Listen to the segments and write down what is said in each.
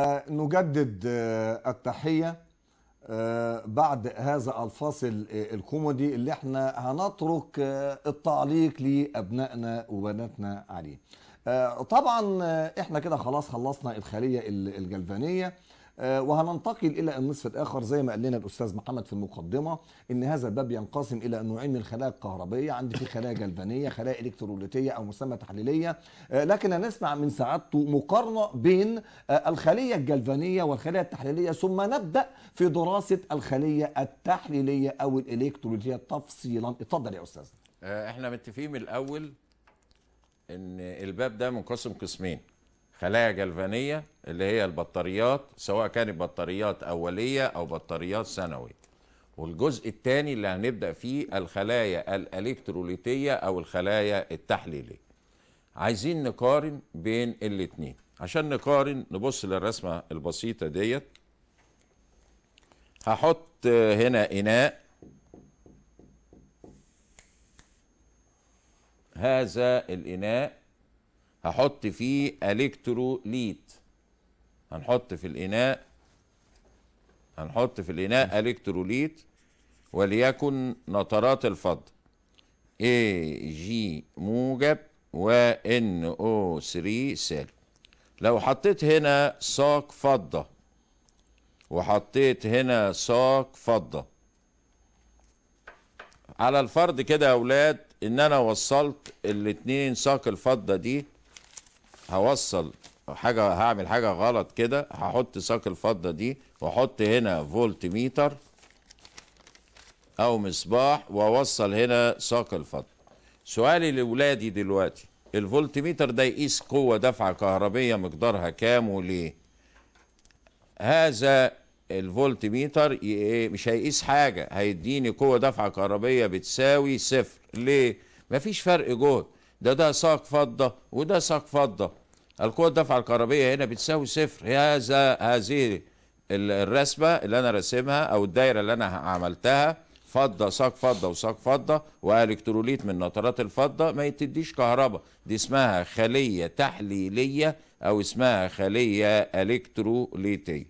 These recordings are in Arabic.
آه، نجدد آه، التحية آه، بعد هذا الفاصل الكوميدي اللي احنا هنترك التعليق لأبنائنا وبناتنا عليه طبعا احنا كده خلاص خلصنا الخلية الجلفانية آه، وهننتقل الى النصف الاخر زي ما قال لنا الاستاذ محمد في المقدمه ان هذا الباب ينقسم الى نوعين من الخلايا الكهربيه عندي في خلايا جلفانيه خلايا الكتروليتيه او مسمى تحليليه آه، لكن هنسمع من سعادته مقارنه بين آه، الخليه الجلفانيه والخليه التحليليه ثم نبدا في دراسه الخليه التحليليه او الالكتروليتيه تفصيلا اتفضل يا استاذ احنا متفقين من الاول ان الباب ده منقسم قسمين خلايا جلفانيه اللي هي البطاريات سواء كانت بطاريات اوليه او بطاريات ثانويه والجزء الثاني اللي هنبدا فيه الخلايا الالكتروليتيه او الخلايا التحليليه عايزين نقارن بين الاثنين عشان نقارن نبص للرسمه البسيطه ديت هحط هنا اناء هذا الاناء هحط فيه الكتروليت هنحط في الاناء هنحط في الاناء الكتروليت وليكن نترات الفضه اي جي موجب و ان او 3 سالب لو حطيت هنا ساق فضه وحطيت هنا ساق فضه على الفرض كده يا اولاد ان انا وصلت الاتنين ساق الفضه دي هوصل حاجه هعمل حاجه غلط كده هحط ساق الفضه دي واحط هنا فولت ميتر او مصباح واوصل هنا ساق الفضه سؤالي لاولادي دلوقتي الفولت ميتر ده يقيس قوه دفعه كهربيه مقدارها كام وليه هذا الفولت ميتر مش هيقيس حاجه هيديني قوه دفعه كهربيه بتساوي صفر ليه مفيش فرق جهد ده ده ساق فضه وده ساق فضه القوة الدفع الكهربية هنا بتساوي صفر هذا هذه الرسمة اللي أنا راسمها أو الدايرة اللي أنا عملتها فضة ساق فضة وساق فضة وإلكتروليت من نترات الفضة ما تديش كهرباء دي اسمها خلية تحليلية أو اسمها خلية إلكتروليتية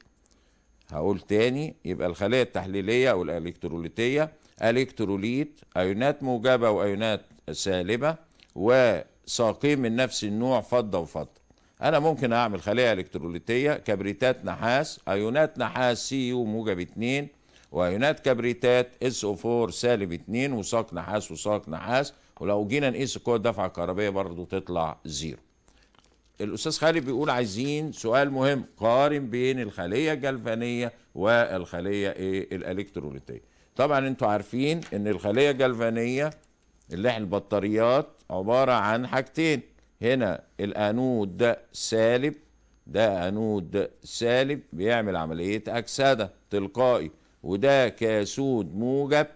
هقول تاني يبقى الخلية التحليلية أو الإلكتروليتية إلكتروليت أيونات موجبة وأيونات سالبة وساقين من نفس النوع فضة وفضة انا ممكن اعمل خليه الكتروليتيه كبريتات نحاس ايونات نحاس سي يو موجب 2 وايونات كبريتات اس او 4 سالب 2 وساق نحاس وساق نحاس ولو جينا نقيس قوه الدفعه الكهربائيه برضه تطلع زيرو الاستاذ خالد بيقول عايزين سؤال مهم قارن بين الخليه الجلفانيه والخليه ايه الالكتروليتيه طبعا انتوا عارفين ان الخليه الجلفانيه اللي احنا البطاريات عباره عن حاجتين هنا الانود ده سالب ده انود سالب بيعمل عمليه اكسده تلقائي وده كاسود موجب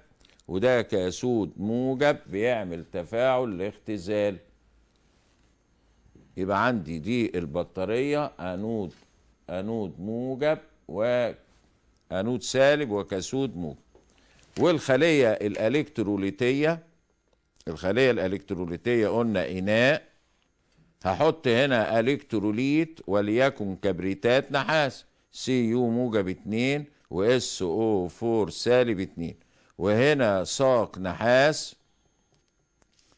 وده كاسود موجب بيعمل تفاعل لاختزال يبقى عندي دي البطاريه انود انود موجب وانود سالب وكاسود موجب والخليه الالكتروليتيه الخليه الالكتروليتيه قلنا اناء هحط هنا الكتروليت وليكن كبريتات نحاس سي يو موجب 2 واس او 4 سالب 2 وهنا ساق نحاس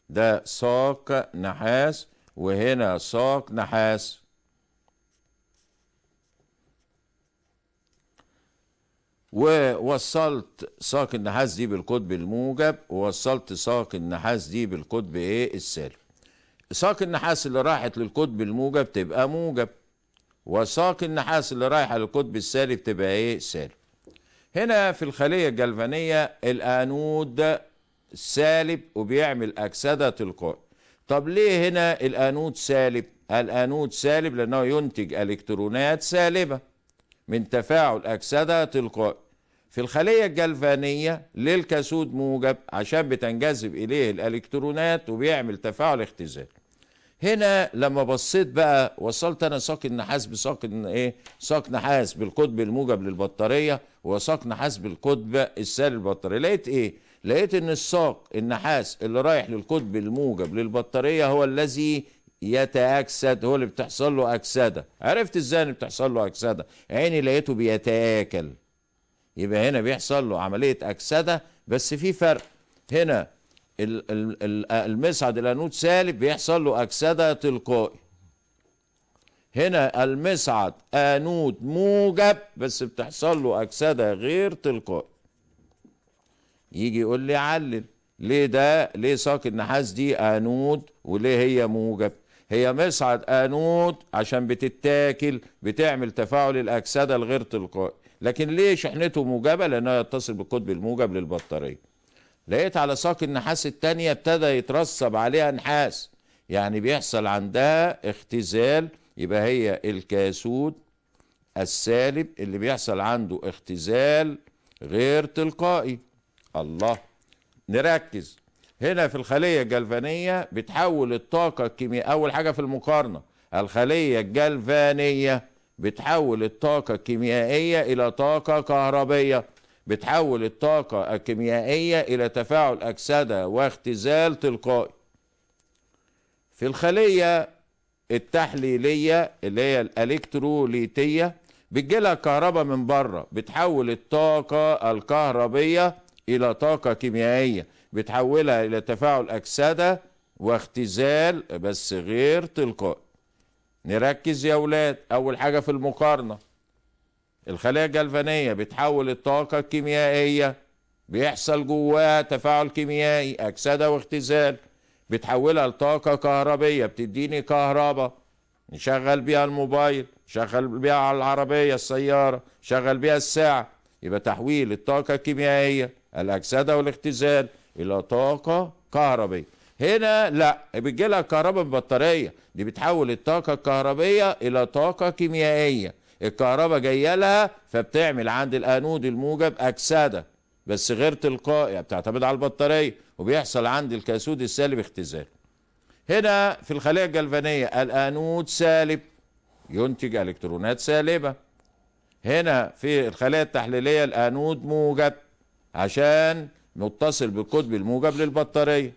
ده ساق نحاس وهنا ساق نحاس ووصلت ساق النحاس دي بالقطب الموجب ووصلت ساق النحاس دي بالقطب ايه السالب ساق النحاس اللي راحت للقطب الموجب تبقى موجب وساق النحاس اللي رايحه للقطب السالب بتبقى ايه سالب هنا في الخلية الجلفانية الأنود سالب وبيعمل أكسدة تلقائي طب ليه هنا الأنود سالب الأنود سالب لأنه ينتج إلكترونات سالبة من تفاعل أكسدة تلقائي في الخلية الجلفانية للكسود موجب عشان بتنجذب إليه الإلكترونات وبيعمل تفاعل اختزال هنا لما بصيت بقى وصلت انا ساق النحاس بساق ايه ساق نحاس بالقطب الموجب للبطاريه وساق نحاس بالقطب السالب للبطاريه لقيت ايه لقيت ان الساق النحاس اللي رايح للقطب الموجب للبطاريه هو الذي يتأكسد هو اللي بتحصل له أكسدة عرفت ازاي ان بتحصل له أكسدة عيني لقيته بيتآكل يبقى هنا بيحصل له عملية أكسدة بس في فرق هنا المصعد الانود سالب بيحصل له اكسده تلقائي هنا المصعد انود موجب بس بتحصل له اكسده غير تلقائي يجي يقول لي علل ليه ده ليه ساق النحاس دي انود وليه هي موجب هي مصعد انود عشان بتتاكل بتعمل تفاعل الاكسده الغير تلقائي لكن ليه شحنته موجبه لانها يتصل بالقطب الموجب للبطاريه لقيت على ساق النحاس التانية ابتدى يترسب عليها نحاس يعني بيحصل عندها اختزال يبقى هي الكاسود السالب اللي بيحصل عنده اختزال غير تلقائي الله نركز هنا في الخلية الجلفانية بتحول الطاقة الكيميائية أول حاجة في المقارنة الخلية الجلفانية بتحول الطاقة الكيميائية إلى طاقة كهربية بتحول الطاقة الكيميائية إلى تفاعل أكسدة واختزال تلقائي في الخلية التحليلية اللي هي الإلكتروليتية بتجيلها كهرباء من بره بتحول الطاقة الكهربية إلى طاقة كيميائية بتحولها إلى تفاعل أكسدة واختزال بس غير تلقائي نركز يا ولاد أول حاجة في المقارنة الخلايا الجلفانية بتحول الطاقة الكيميائية بيحصل جواها تفاعل كيميائي أكسدة واختزال بتحولها لطاقة كهربية بتديني كهرباء نشغل بيها الموبايل شغل بيها العربية السيارة شغل بيها الساعة يبقى تحويل الطاقة الكيميائية الأكسدة والاختزال إلى طاقة كهربية هنا لا بتجيلها كهرباء من بطارية دي بتحول الطاقة الكهربية إلى طاقة كيميائية الكهرباء جايه لها فبتعمل عند الانود الموجب اكسده بس غير تلقائي يعني بتعتمد على البطاريه وبيحصل عند الكاسود السالب اختزال هنا في الخليه الجلفانيه الانود سالب ينتج الكترونات سالبه هنا في الخلايا التحليليه الانود موجب عشان متصل بالقطب الموجب للبطاريه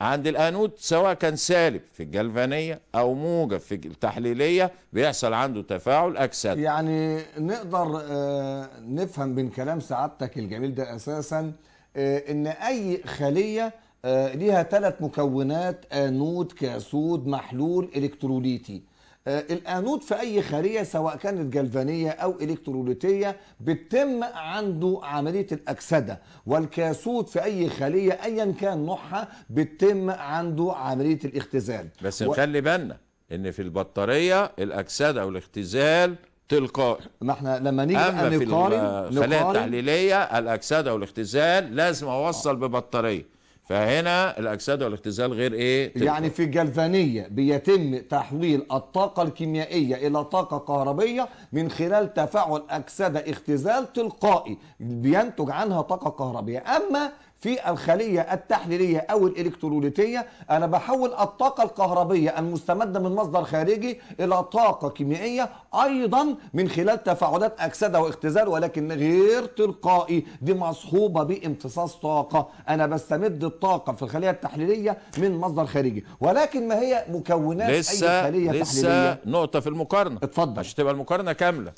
عند الانود سواء كان سالب في الجلفانيه او موجب في التحليليه بيحصل عنده تفاعل اكسده يعني نقدر آه، نفهم من كلام سعادتك الجميل ده اساسا آه، ان اي خليه آه، ليها ثلاث مكونات انود كاسود محلول الكتروليتي آه، الانود في اي خليه سواء كانت جلفانيه او الكتروليتيه بتتم عنده عمليه الاكسده والكاسود في اي خليه ايا كان نوعها بتتم عنده عمليه الاختزال بس و... نخلي بالنا ان في البطاريه الاكسده او الاختزال تلقائي ما احنا لما نيجي اما في الخلايا التحليليه الاكسده والاختزال لازم اوصل ببطاريه فهنا الاكسده والاختزال غير ايه يعني في الجلفانيه بيتم تحويل الطاقه الكيميائيه الى طاقه كهربيه من خلال تفاعل اكسده اختزال تلقائي بينتج عنها طاقه كهربيه اما في الخلية التحليلية أو الإلكتروليتية أنا بحول الطاقة الكهربية المستمدة من مصدر خارجي إلى طاقة كيميائية أيضا من خلال تفاعلات أكسدة واختزال ولكن غير تلقائي دي مصحوبة بامتصاص طاقة أنا بستمد الطاقة في الخلية التحليلية من مصدر خارجي ولكن ما هي مكونات لسه أي خلية لسه تحليلية لسه نقطة في المقارنة اتفضل عشان تبقى المقارنة كاملة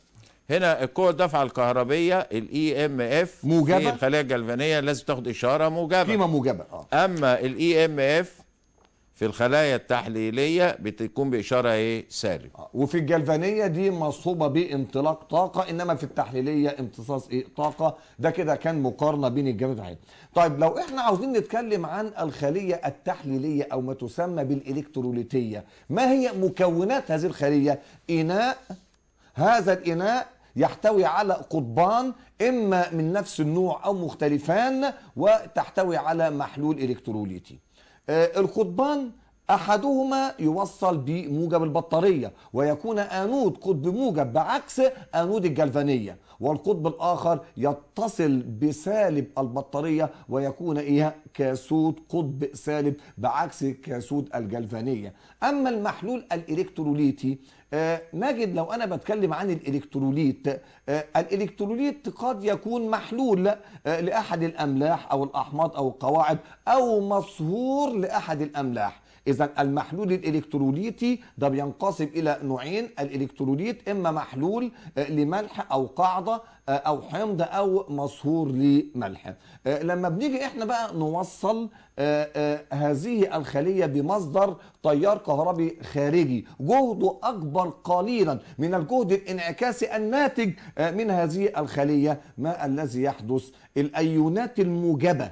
هنا القوة الدفعة الكهربية الاي e ام اف موجبة في الخلايا الجلفانية لازم تاخد اشارة موجبة قيمة موجبة اه اما الاي ام e اف في الخلايا التحليلية بتكون بإشارة إيه سالب آه. وفي الجلفانية دي مصحوبة بانطلاق طاقة إنما في التحليلية امتصاص إيه طاقة ده كده كان مقارنة بين الجلفانية طيب لو إحنا عاوزين نتكلم عن الخلية التحليلية أو ما تسمى بالإلكتروليتية ما هي مكونات هذه الخلية إناء هذا الإناء يحتوي على قطبان إما من نفس النوع أو مختلفان وتحتوي على محلول إلكتروليتي آه، القطبان أحدهما يوصل بموجب البطارية ويكون أنود قطب موجب بعكس أنود الجلفانية والقطب الآخر يتصل بسالب البطارية ويكون إيه كاسود قطب سالب بعكس كاسود الجلفانية أما المحلول الإلكتروليتي نجد آه، لو انا بتكلم عن الالكتروليت آه، الالكتروليت قد يكون محلول آه، لاحد الاملاح او الاحماض او القواعد او مصهور لاحد الاملاح اذا المحلول الالكتروليتي ده بينقسم الى نوعين الالكتروليت اما محلول آه، لملح او قاعده آه، او حمض او مصهور لملح آه، لما بنيجي احنا بقى نوصل هذه الخليه بمصدر تيار كهربي خارجي جهده اكبر قليلا من الجهد الانعكاسي الناتج من هذه الخليه ما الذي يحدث الايونات الموجبه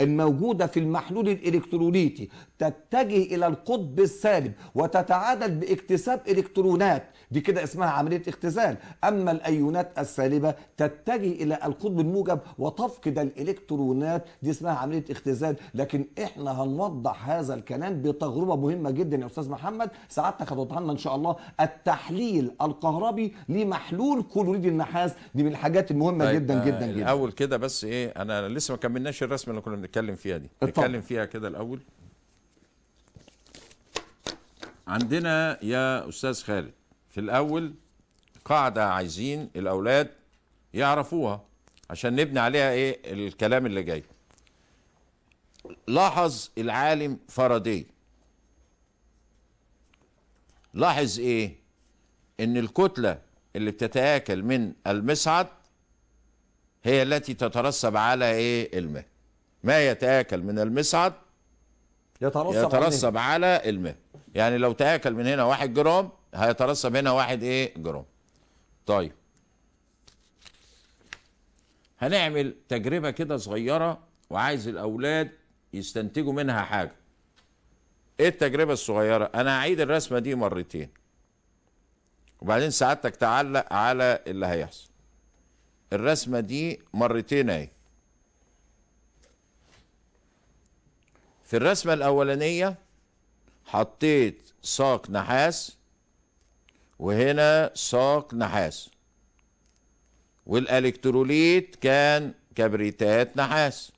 الموجوده في المحلول الالكتروليتي تتجه الى القطب السالب وتتعادل باكتساب الكترونات دي كده اسمها عمليه اختزال اما الايونات السالبه تتجه الى القطب الموجب وتفقد الالكترونات دي اسمها عمليه اختزال لكن احنا هنوضح هذا الكلام بتجربه مهمه جدا يا استاذ محمد سعادتك هتوضح لنا ان شاء الله التحليل الكهربي لمحلول كلوريد النحاس دي من الحاجات المهمه طيب جدا جدا آه، جدا الاول كده بس ايه انا لسه ما كملناش الرسمه اللي كنا بنتكلم فيها دي نتكلم فيها كده الاول عندنا يا أستاذ خالد في الأول قاعدة عايزين الأولاد يعرفوها عشان نبني عليها إيه الكلام اللي جاي لاحظ العالم فرضي لاحظ إيه إن الكتلة اللي بتتآكل من المصعد هي التي تترسب على إيه الماء ما يتآكل من المصعد يترسب, يترسب على الماء يعني لو تاكل من هنا واحد جرام هيترسب هنا واحد ايه جرام طيب هنعمل تجربه كده صغيره وعايز الاولاد يستنتجوا منها حاجه ايه التجربه الصغيره انا هعيد الرسمه دي مرتين وبعدين سعادتك تعلق على اللي هيحصل الرسمه دي مرتين اهي في الرسمه الاولانيه حطيت ساق نحاس وهنا ساق نحاس والالكتروليت كان كبريتات نحاس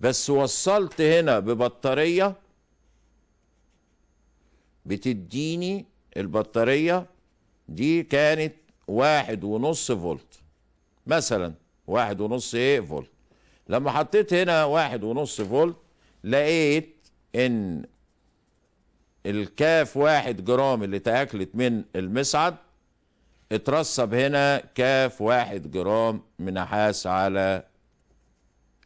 بس وصلت هنا ببطارية بتديني البطارية دي كانت واحد ونص فولت مثلا واحد ونص ايه فولت لما حطيت هنا واحد ونص فولت لقيت ان الكاف واحد جرام اللي تأكلت من المصعد اترسب هنا كاف واحد جرام من نحاس على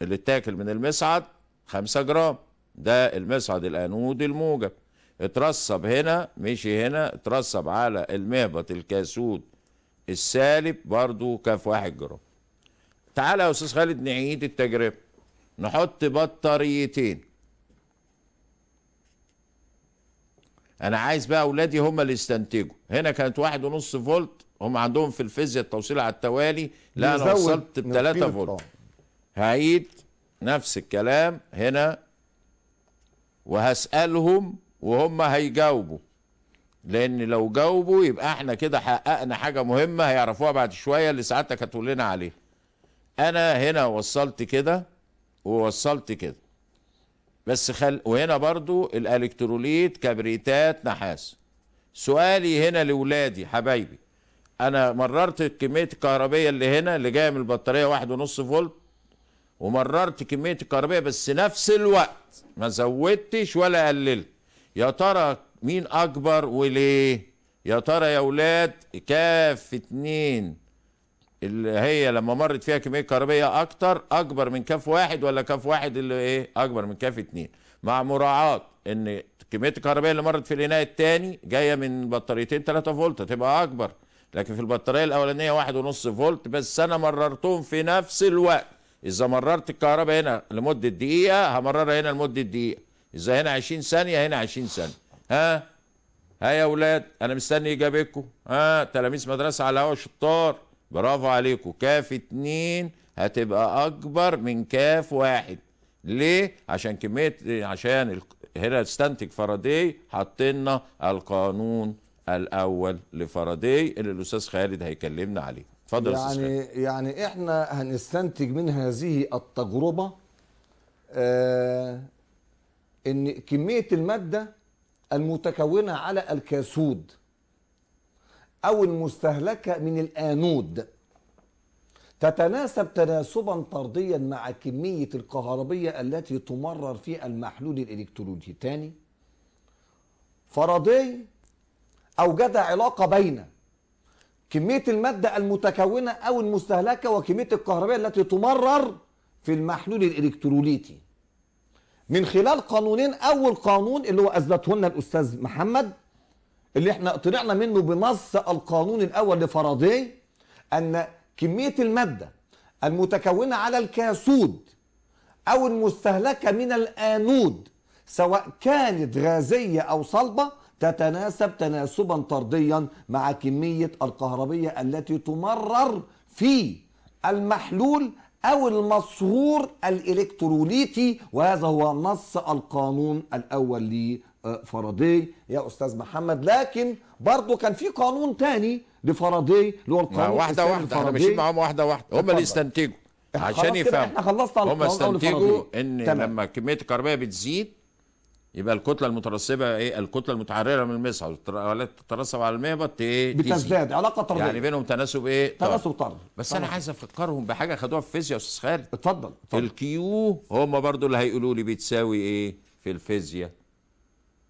اللي اتاكل من المصعد خمسة جرام ده المصعد الانودي الموجب اترسب هنا مشي هنا اترسب على المهبط الكاسود السالب برضو كاف واحد جرام تعالى يا استاذ خالد نعيد التجربه نحط بطاريتين انا عايز بقى اولادي هم اللي يستنتجوا هنا كانت واحد ونص فولت هم عندهم في الفيزياء التوصيل على التوالي لا انا وصلت ب 3 فولت هعيد نفس الكلام هنا وهسالهم وهم هيجاوبوا لان لو جاوبوا يبقى احنا كده حققنا حاجه مهمه هيعرفوها بعد شويه اللي ساعتها هتقول لنا عليها انا هنا وصلت كده ووصلت كده بس خل وهنا برضو الالكتروليت كبريتات نحاس سؤالي هنا لولادي حبايبي انا مررت كميه الكهربيه اللي هنا اللي جايه من البطاريه واحد ونص فولت ومررت كميه الكهربيه بس نفس الوقت ما زودتش ولا قللت يا ترى مين اكبر وليه يا ترى يا اولاد كاف اتنين اللي هي لما مرت فيها كميه كهربيه اكتر اكبر من كف واحد ولا كف واحد اللي ايه اكبر من كف اتنين مع مراعاه ان كميه الكهربيه اللي مرت في الاناء الثاني جايه من بطاريتين 3 فولت تبقى اكبر لكن في البطاريه الاولانيه واحد ونص فولت بس انا مررتهم في نفس الوقت اذا مررت الكهرباء هنا لمده دقيقه همررها هنا لمده دقيقه اذا هنا 20 ثانيه هنا 20 ثانيه ها ها يا اولاد انا مستني اجابتكم ها تلاميذ مدرسه على هوا شطار برافو عليكم كاف اتنين هتبقى اكبر من كاف واحد ليه عشان كميه عشان هنا استنتج فرادي حطينا القانون الاول لفرادي اللي الاستاذ خالد هيكلمنا عليه اتفضل يعني استاذ يعني احنا هنستنتج من هذه التجربه آه ان كميه الماده المتكونه على الكاسود أو المستهلكة من الآنود تتناسب تناسبا طرديا مع كمية الكهربية التي تمرر في المحلول الإلكترولي تاني فرضي أوجد علاقة بين كمية المادة المتكونة أو المستهلكة وكمية الكهربية التي تمرر في المحلول الإلكتروليتي من خلال قانونين أول قانون اللي هو لنا الأستاذ محمد اللي احنا طلعنا منه بنص القانون الاول لفاراداي ان كميه الماده المتكونه على الكاسود او المستهلكه من الانود سواء كانت غازيه او صلبه تتناسب تناسبا طرديا مع كميه الكهربيه التي تمرر في المحلول او المصهور الالكتروليتي وهذا هو نص القانون الاول فرضي يا استاذ محمد لكن برضه كان في قانون تاني لفرضي اللي هو القانون واحده واحده احنا ماشيين معاهم واحده واحده هم اللي استنتجوا عشان يفهموا احنا خلصنا هم استنتجوا ان تمام. لما كميه الكهرباء بتزيد يبقى الكتله المترسبه ايه الكتله المتحرره من المصعد والتي تترسب على المهبط ايه بتزداد علاقه طرديه يعني بينهم تناسب ايه تناسب طرد بس طرد. انا عايز افكرهم بحاجه خدوها في الفيزياء يا استاذ خالد اتفضل الكيو هم برضو اللي هيقولوا لي بتساوي ايه في الفيزياء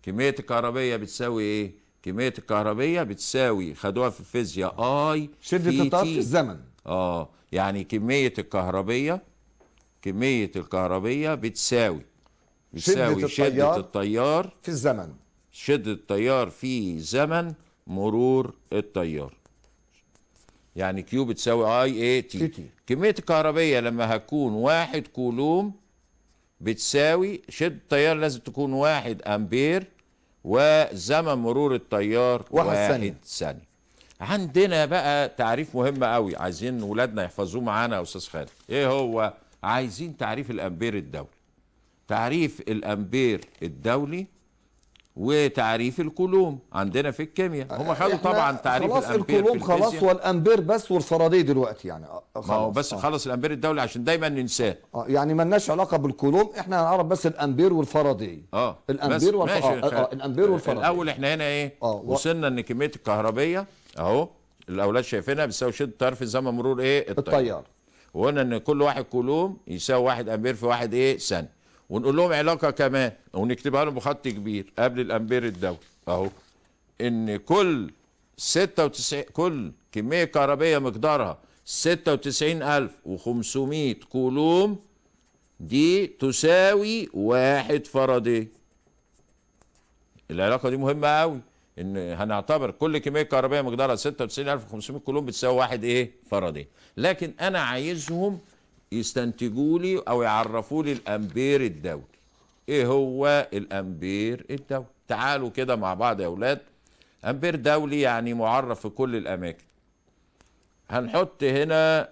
كمية الكهربية بتساوي ايه؟ كمية الكهربية بتساوي خدوها في الفيزياء اي شدة التيار في الزمن اه يعني كمية الكهربية كمية الكهربية بتساوي بتساوي شدة, شدة التيار, التيار في الزمن شدة التيار في زمن مرور التيار يعني كيو بتساوي اي اي تي, تي. كمية الكهربية لما هتكون واحد كولوم بتساوي شدة التيار لازم تكون واحد امبير وزمن مرور التيار واحد, واحد ثانية. ثانية عندنا بقى تعريف مهم قوي عايزين ولادنا يحفظوه معانا يا استاذ خالد ايه هو عايزين تعريف الامبير الدولي تعريف الامبير الدولي وتعريف الكولوم عندنا في الكيمياء هم خدوا طبعا تعريف خلاص الامبير الكولوم خلاص والامبير بس والفرادي دلوقتي يعني خلاص آه، ما هو بس آه. خلص الامبير الدولي عشان دايما ننساه آه يعني لناش علاقه بالكولوم احنا هنعرف بس الامبير والفرادي اه الامبير والف... آه. آه. الامبير والفاراداي الاول احنا هنا ايه آه. وصلنا ان كميه الكهربيه اهو الاولاد شايفينها بتساوي شده طرف زمن مرور ايه الطيار, الطيار. وقلنا ان كل واحد كولوم يساوي واحد امبير في واحد ايه سنه ونقول لهم علاقه كمان ونكتبها لهم بخط كبير قبل الامبير الدولي اهو ان كل 96 كل كميه كهربيه مقدارها 96500 كولوم دي تساوي واحد فرادي العلاقه دي مهمه قوي ان هنعتبر كل كميه كهربائيه مقدارها 96500 كولوم بتساوي واحد ايه فرادي لكن انا عايزهم يستنتجوا لي او يعرفوا لي الامبير الدولي ايه هو الامبير الدولي تعالوا كده مع بعض يا اولاد امبير دولي يعني معرف في كل الاماكن هنحط هنا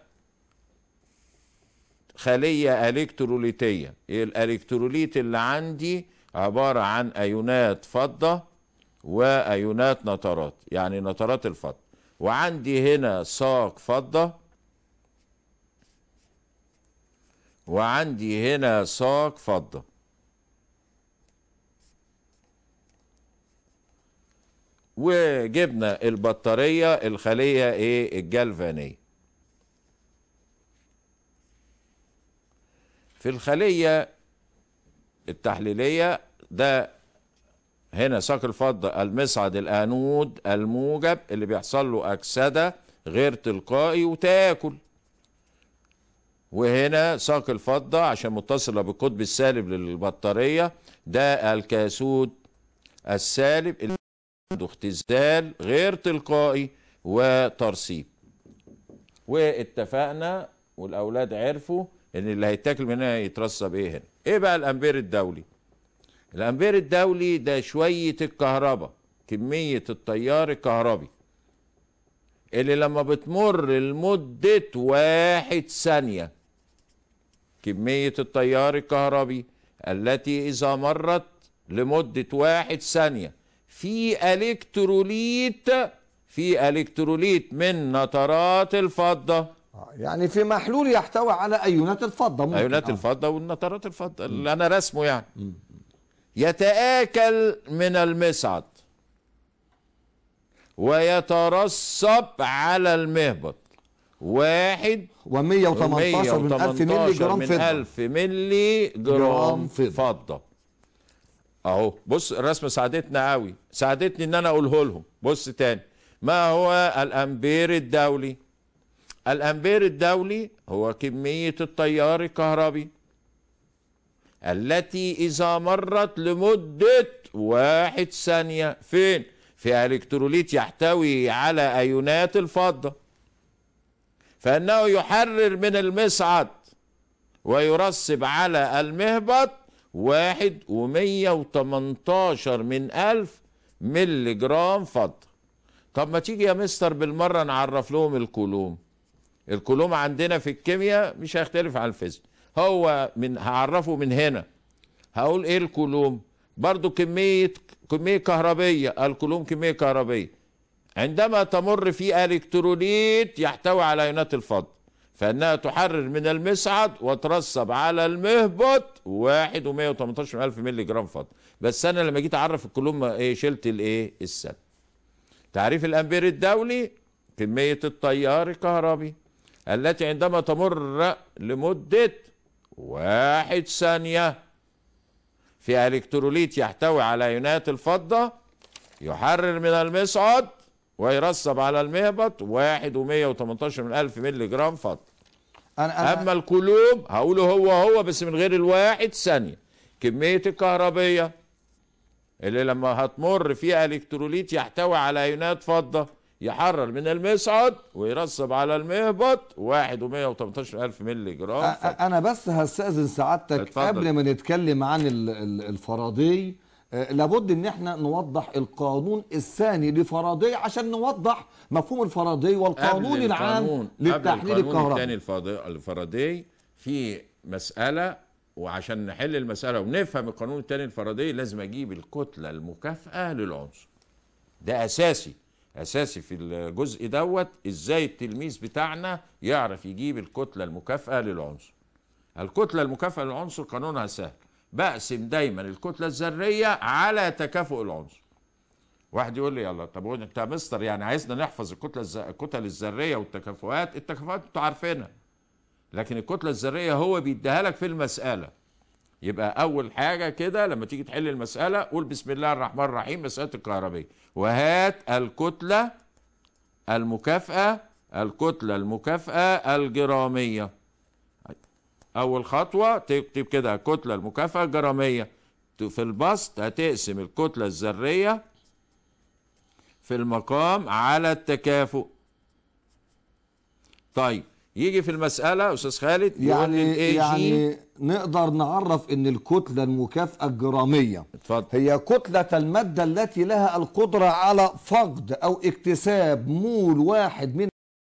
خليه الكتروليتيه الالكتروليت اللي عندي عباره عن ايونات فضه وايونات نترات يعني نترات الفضه وعندي هنا ساق فضه وعندي هنا ساق فضة وجبنا البطارية الخلية ايه الجلفانية في الخلية التحليلية ده هنا ساق الفضة المصعد الأنود الموجب اللي بيحصل له أكسدة غير تلقائي وتآكل وهنا ساق الفضة عشان متصلة بالقطب السالب للبطارية ده الكاسود السالب اللي عنده اختزال غير تلقائي وترسيب واتفقنا والاولاد عرفوا ان اللي هيتاكل منها يترسب ايه هنا ايه بقى الامبير الدولي الامبير الدولي ده شويه الكهرباء كميه التيار الكهربي اللي لما بتمر لمده واحد ثانيه كمية التيار الكهربي التي إذا مرت لمدة واحد ثانية في الكتروليت في الكتروليت من نترات الفضة يعني في محلول يحتوي على أيونات الفضة ممكن. أيونات الفضة والنترات الفضة اللي أنا رسمه يعني م. يتآكل من المصعد ويترسب على المهبط واحد و118 من 1000 مللي جرام فضه من 1000 مللي جرام فضه اهو بص الرسمه ساعدتنا قوي ساعدتني ان انا اقوله لهم بص تاني ما هو الامبير الدولي الامبير الدولي هو كميه التيار الكهربي التي اذا مرت لمده واحد ثانيه فين في الكتروليت يحتوي على ايونات الفضه فانه يحرر من المصعد ويرسب على المهبط واحد ومية وتمنتاشر من ألف ملي جرام فضة طب ما تيجي يا مستر بالمرة نعرف لهم الكولوم الكولوم عندنا في الكيمياء مش هيختلف عن الفيزياء هو من هعرفه من هنا هقول ايه الكولوم برضو كمية كمية كهربية الكولوم كمية كهربية عندما تمر في الكتروليت يحتوي على ايونات الفضه فانها تحرر من المصعد وترسب على المهبط واحد ومية وتمنتاشر الف مللي جرام فضه بس انا لما جيت اعرف الكولوم ايه شلت الايه السد تعريف الامبير الدولي كميه التيار الكهربي التي عندما تمر لمده واحد ثانيه في الكتروليت يحتوي على ايونات الفضه يحرر من المصعد ويرسب على المهبط واحد ومية وتمنتاشر من ألف ميلي جرام فضل أنا أنا أما الكلوب هقوله هو هو بس من غير الواحد ثانية كمية الكهربية اللي لما هتمر فيها الكتروليت يحتوي على أيونات فضة يحرر من المصعد ويرسب على المهبط واحد ومية وتمنتاشر ألف ميلي جرام فضل. أنا بس هستأذن سعادتك قبل ما نتكلم عن الفرضي آه، لابد ان احنا نوضح القانون الثاني لفرضيه عشان نوضح مفهوم الفرضيه والقانون العام للتحليل الكهربائي الثاني الفرضي في مساله وعشان نحل المساله ونفهم القانون الثاني الفرضي لازم اجيب الكتله المكافئه للعنصر ده اساسي اساسي في الجزء دوت ازاي التلميذ بتاعنا يعرف يجيب الكتله المكافئه للعنصر الكتله المكافئه للعنصر قانونها سهل بقسم دايما الكتله الذريه على تكافؤ العنصر واحد يقول لي يلا طب انت يا مستر يعني عايزنا نحفظ الكتله الز... الكتل الذريه والتكافؤات التكافؤات انتوا عارفينها لكن الكتله الذريه هو بيديها لك في المساله يبقى اول حاجه كده لما تيجي تحل المساله قول بسم الله الرحمن الرحيم مساله الكهربيه وهات الكتله المكافاه الكتله المكافاه الجراميه اول خطوه تكتب كده الكتله المكافئه الجراميه في البسط هتقسم الكتله الذريه في المقام على التكافؤ طيب يجي في المسألة أستاذ خالد يعني إيه يعني نقدر نعرف أن الكتلة المكافأة الجرامية اتفضل. هي كتلة المادة التي لها القدرة على فقد أو اكتساب مول واحد من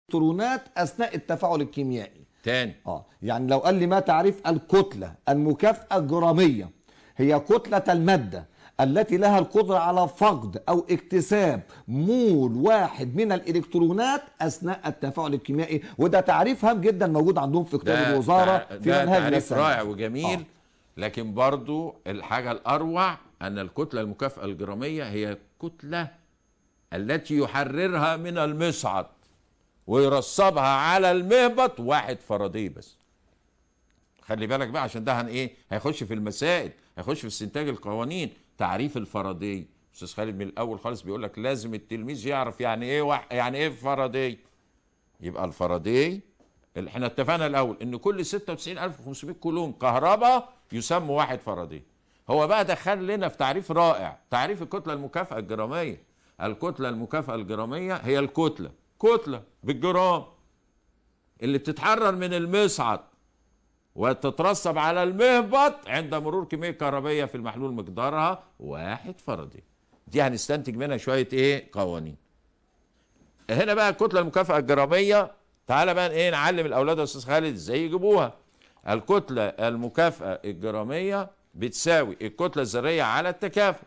الإلكترونات أثناء التفاعل الكيميائي تاني اه يعني لو قال لي ما تعريف الكتله المكافاه الجراميه هي كتله الماده التي لها القدرة على فقد أو اكتساب مول واحد من الإلكترونات أثناء التفاعل الكيميائي وده تعريف هام جدا موجود عندهم في كتاب الوزارة في منهج ده تعريف رائع وجميل آه. لكن برضو الحاجة الأروع أن الكتلة المكافأة الجرامية هي الكتلة التي يحررها من المصعد ويرصبها على المهبط واحد فرضيه بس خلي بالك بقى عشان ده هن ايه هيخش في المسائل هيخش في استنتاج القوانين تعريف الفرضيه استاذ خالد من الاول خالص بيقول لك لازم التلميذ يعرف يعني ايه وح... يعني ايه فرضيه يبقى الفرضيه اللي احنا اتفقنا الاول ان كل 96500 كولوم كهرباء يسمى واحد فرضيه هو بقى دخل لنا في تعريف رائع تعريف الكتله المكافئه الجراميه الكتله المكافئه الجراميه هي الكتله كتلة بالجرام اللي بتتحرر من المصعد وتترسب على المهبط عند مرور كمية كهربية في المحلول مقدارها واحد فردي دي هنستنتج منها شوية ايه قوانين هنا بقى الكتلة المكافأة الجرامية تعالى بقى ايه نعلم الاولاد يا استاذ خالد ازاي يجيبوها الكتلة المكافأة الجرامية بتساوي الكتلة الذرية على التكافؤ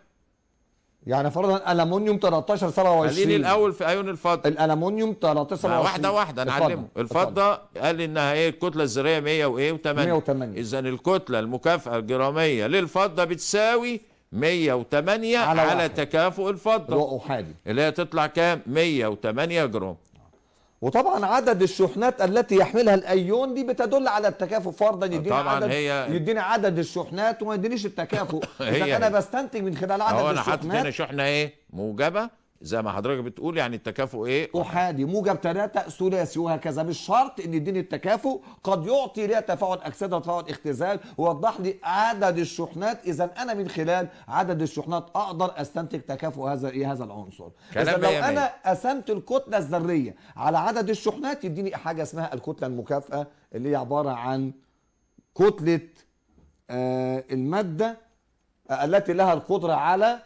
يعني فرضا الالومنيوم 13 27 خليني الاول في ايون الفضه الالومنيوم 13 27 واحده واحده انا اعلمه الفضه قال لي انها ايه الكتله الذريه 100 وايه و8 108 اذا الكتله المكافئه الجراميه للفضه بتساوي 108 على, على تكافؤ الفضه رؤى احادي اللي هي تطلع كام 108 جرام وطبعا عدد الشحنات التي يحملها الايون دي بتدل على التكافؤ فرضا يديني طبعا عدد هي يديني عدد الشحنات وما يدينيش التكافؤ اذا انا بستنتج من خلال عدد الشحنات هو انا حاطط هنا شحنه ايه موجبه زي ما حضرتك بتقول يعني التكافؤ ايه احادي موجب ثلاثه ثلاثي وهكذا مش شرط ان الدين التكافؤ قد يعطي لي تفاعل اكسده وتفاعل اختزال ووضح لي عدد الشحنات اذا انا من خلال عدد الشحنات اقدر استنتج تكافؤ هذا ايه هذا العنصر اذا لو يمين. انا قسمت الكتله الذريه على عدد الشحنات يديني حاجه اسمها الكتله المكافئه اللي هي عباره عن كتله آه الماده آه، التي لها القدره على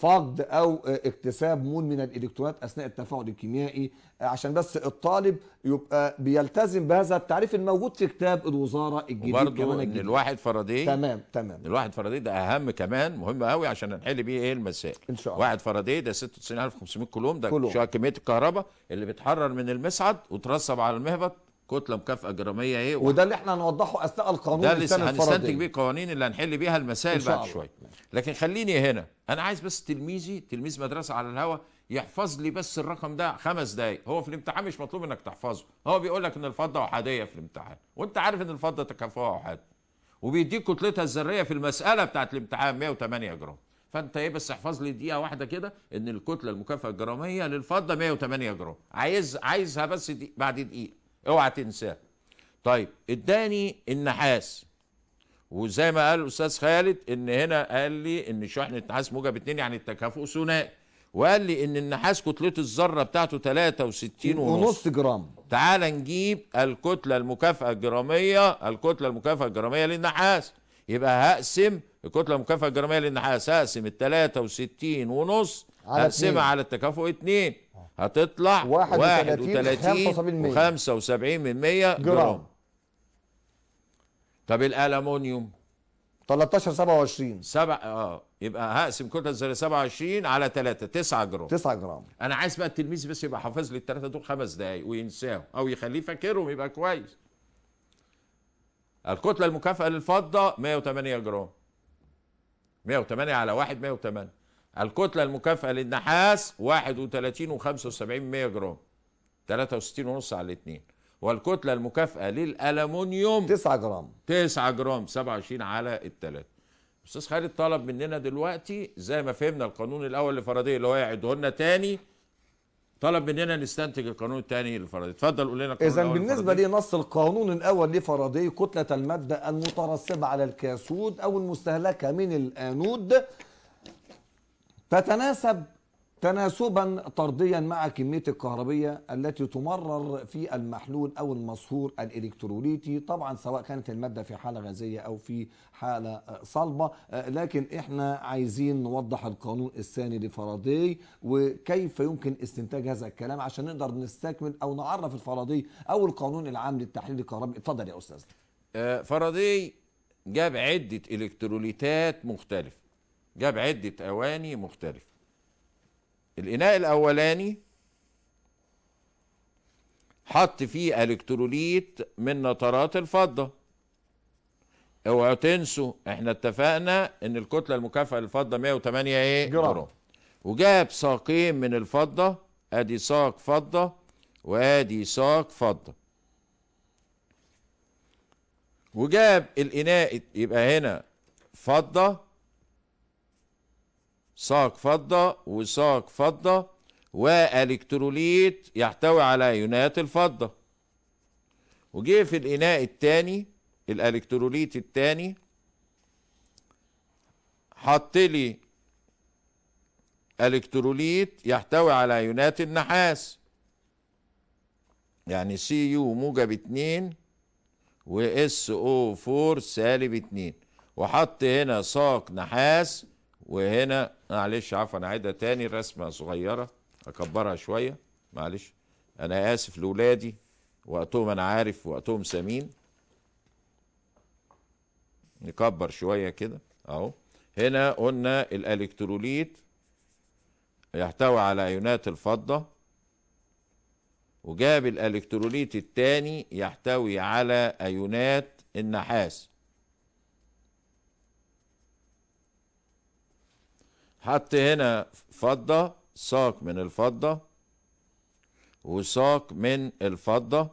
فقد او اكتساب مول من الالكترونات اثناء التفاعل الكيميائي عشان بس الطالب يبقى بيلتزم بهذا التعريف الموجود في كتاب الوزاره الجديد وبرضه كمان الجديد. للواحد فردي تمام تمام الواحد فردي ده اهم كمان مهم قوي عشان نحل بيه ايه المسائل ان شاء الله واحد فردي ده 96500 كولوم ده كولوم. كميه الكهرباء اللي بتحرر من المصعد وترسب على المهبط كتله مكافاه جراميه ايه وده اللي احنا هنوضحه اثناء القانون ده اللي هنستنتج بيه القوانين اللي هنحل بيها المسائل بعد شويه لكن خليني هنا انا عايز بس تلميذي تلميذ مدرسه على الهوا يحفظ لي بس الرقم ده خمس دقايق هو في الامتحان مش مطلوب انك تحفظه هو بيقول لك ان الفضه احاديه في الامتحان وانت عارف ان الفضه تكافؤها احاد وبيديك كتلتها الذريه في المساله بتاعه الامتحان 108 جرام فانت ايه بس احفظ لي دقيقه واحده كده ان الكتله المكافاه الجراميه للفضه 108 جرام عايز عايزها بس دي بعد دقيقه اوعى تنساها طيب اداني النحاس وزي ما قال الاستاذ خالد ان هنا قال لي ان شحن النحاس موجب 2 يعني التكافؤ ثنائي وقال لي ان النحاس كتله الذره بتاعته 63 ونص, ونص جرام تعال نجيب الكتله المكافئه الجراميه الكتله المكافئه الجراميه للنحاس يبقى هقسم الكتله المكافئه الجراميه للنحاس هقسم ال 63 ونص هقسمها على التكافؤ 2 هتطلع 31 و75 من 100 جرام, جرام. طب الالومنيوم 13 27 سبع اه يبقى هقسم كتله ذريه 27 على 3 9 جرام 9 جرام انا عايز بقى التلميذ بس يبقى حافظ لي الثلاثه دول خمس دقائق وينساهم او يخليه فاكرهم يبقى كويس الكتله المكافئه للفضه 108 جرام 108 على 1 108 الكتله المكافئه للنحاس 31 و75 100 جرام 63 ونص على الاثنين والكتلة المكافئة للألمنيوم 9 جرام 9 جرام 27 على الثلاثة أستاذ خالد طلب مننا دلوقتي زي ما فهمنا القانون الأول لفرضية اللي هو يعده لنا تاني طلب مننا نستنتج القانون الثاني لفرضية اتفضل قول لنا اذا بالنسبه لنص القانون الاول لفرضية كتله الماده المترسبه على الكاسود او المستهلكه من الانود تتناسب تناسبا طرديا مع كمية الكهربية التي تمرر في المحلول أو المصهور الإلكتروليتي طبعا سواء كانت المادة في حالة غازية أو في حالة آه، صلبة آه، لكن احنا عايزين نوضح القانون الثاني لفرضي وكيف يمكن استنتاج هذا الكلام عشان نقدر نستكمل أو نعرف الفرضي أو القانون العام للتحليل الكهربي اتفضل يا أستاذ آه، فرضي جاب عدة إلكتروليتات مختلفة جاب عدة أواني مختلفة الإناء الأولاني حط فيه الكتروليت من نترات الفضة اوعوا تنسوا احنا اتفقنا ان الكتلة المكافئة للفضة 108 ايه جرام وجاب ساقين من الفضة ادي ساق فضة وادي ساق فضة وجاب الاناء يبقى هنا فضة ساق فضة وساق فضة والكتروليت يحتوي على ايونات الفضة وجه في الإناء الثاني الالكتروليت الثاني حط لي الكتروليت يحتوي على ايونات النحاس يعني سي يو موجب 2 و اس او 4 سالب 2 وحط هنا ساق نحاس وهنا معلش عفوا عايدها تاني رسمه صغيره اكبرها شويه معلش انا اسف لاولادي وقتهم انا عارف وقتهم سمين نكبر شويه كده اهو هنا قلنا الالكتروليت يحتوي على ايونات الفضه وجاب الالكتروليت الثاني يحتوي على ايونات النحاس حط هنا فضة ساق من الفضة وساق من الفضة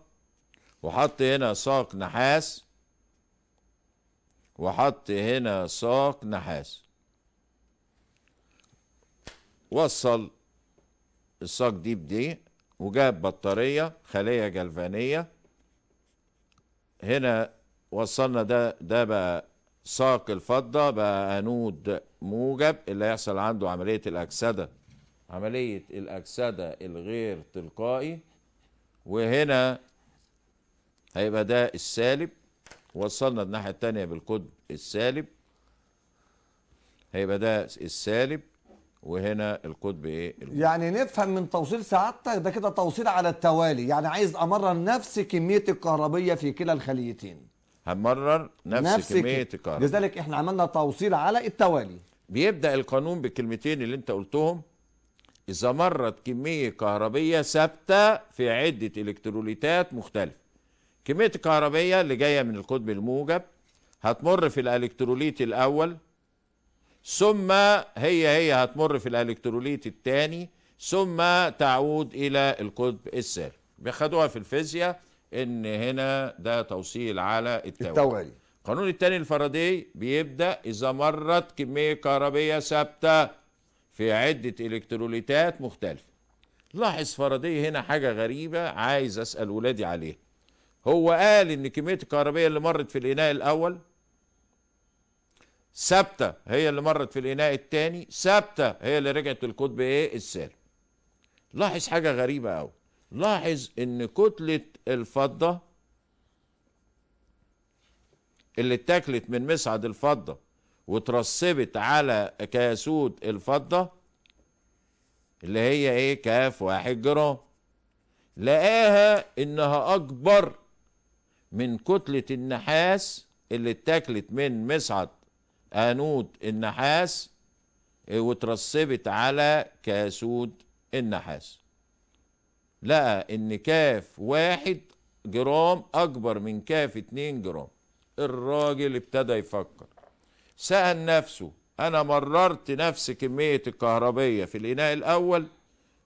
وحط هنا ساق نحاس وحط هنا ساق نحاس وصل الساق دي بدي وجاب بطارية خلية جلفانية هنا وصلنا ده ده بقى ساق الفضة بقى أنود موجب اللي هيحصل عنده عملية الأكسدة عملية الأكسدة الغير تلقائي وهنا هيبقى ده السالب وصلنا الناحية التانية بالقطب السالب هيبقى ده السالب وهنا القطب ايه القطب. يعني نفهم من توصيل سعادتك ده كده توصيل على التوالي يعني عايز امرن نفس كميه الكهربيه في كلا الخليتين هنمرر نفس, نفس كميه الكهرباء لذلك احنا عملنا توصيل على التوالي بيبدا القانون بالكلمتين اللي انت قلتهم اذا مرت كميه كهربيه ثابته في عده الكتروليتات مختلفه كميه الكهربيه اللي جايه من القطب الموجب هتمر في الالكتروليت الاول ثم هي هي هتمر في الالكتروليت الثاني ثم تعود الى القطب السالب بياخدوها في الفيزياء ان هنا ده توصيل على التوعية. التوعية. القانون الثاني الفاراداي بيبدا اذا مرت كميه كهربيه ثابته في عده الكتروليتات مختلفه لاحظ فاراداي هنا حاجه غريبه عايز اسال ولادي عليها هو قال ان كميه الكهربيه اللي مرت في الاناء الاول ثابته هي اللي مرت في الاناء الثاني ثابته هي اللي رجعت للقطب ايه السالب لاحظ حاجه غريبه قوي لاحظ ان كتلة الفضة اللي اتاكلت من مسعد الفضة وترسبت على كاسود الفضة اللي هي ايه كاف واحد جرام لقاها انها اكبر من كتلة النحاس اللي اتاكلت من مسعد انود النحاس وترسبت على كاسود النحاس لقى ان كاف واحد جرام اكبر من كاف اتنين جرام الراجل ابتدى يفكر سأل نفسه انا مررت نفس كمية الكهربية في الاناء الاول